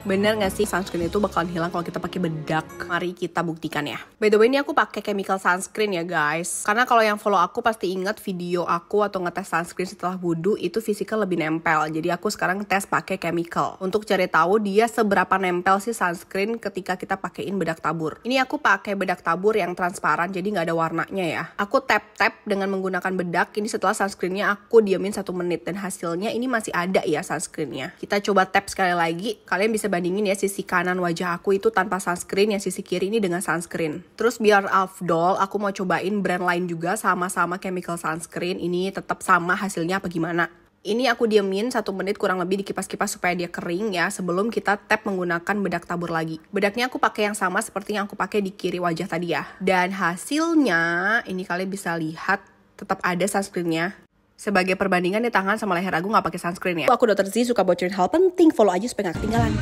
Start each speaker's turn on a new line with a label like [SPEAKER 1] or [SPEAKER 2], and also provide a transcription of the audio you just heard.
[SPEAKER 1] Bener gak sih sunscreen itu bakalan hilang kalau kita pakai bedak? Mari kita buktikan ya. By the way ini aku pakai chemical sunscreen ya guys. Karena kalau yang follow aku pasti ingat video aku atau ngetes sunscreen setelah wudhu itu fisikal lebih nempel. Jadi aku sekarang tes pakai chemical untuk cari tahu dia seberapa nempel sih sunscreen ketika kita pakein bedak tabur. Ini aku pakai bedak tabur yang transparan jadi nggak ada warnanya ya. Aku tap tap dengan menggunakan bedak ini setelah sunscreennya aku diamin satu menit dan hasilnya ini masih ada ya sunscreennya. Kita coba tap sekali lagi. Kalian bisa bandingin ya sisi kanan wajah aku itu tanpa sunscreen, yang sisi kiri ini dengan sunscreen. Terus biar afdol, aku mau cobain brand lain juga sama-sama chemical sunscreen, ini tetap sama hasilnya apa gimana. Ini aku diamin satu menit kurang lebih dikipas-kipas supaya dia kering ya sebelum kita tap menggunakan bedak tabur lagi. Bedaknya aku pakai yang sama seperti yang aku pakai di kiri wajah tadi ya. Dan hasilnya ini kalian bisa lihat tetap ada sunscreennya. Sebagai perbandingan di tangan sama leher aku nggak pakai sunscreen ya. Aku dokter Z suka bocorin hal penting, follow aja supaya
[SPEAKER 2] nggak ketinggalan.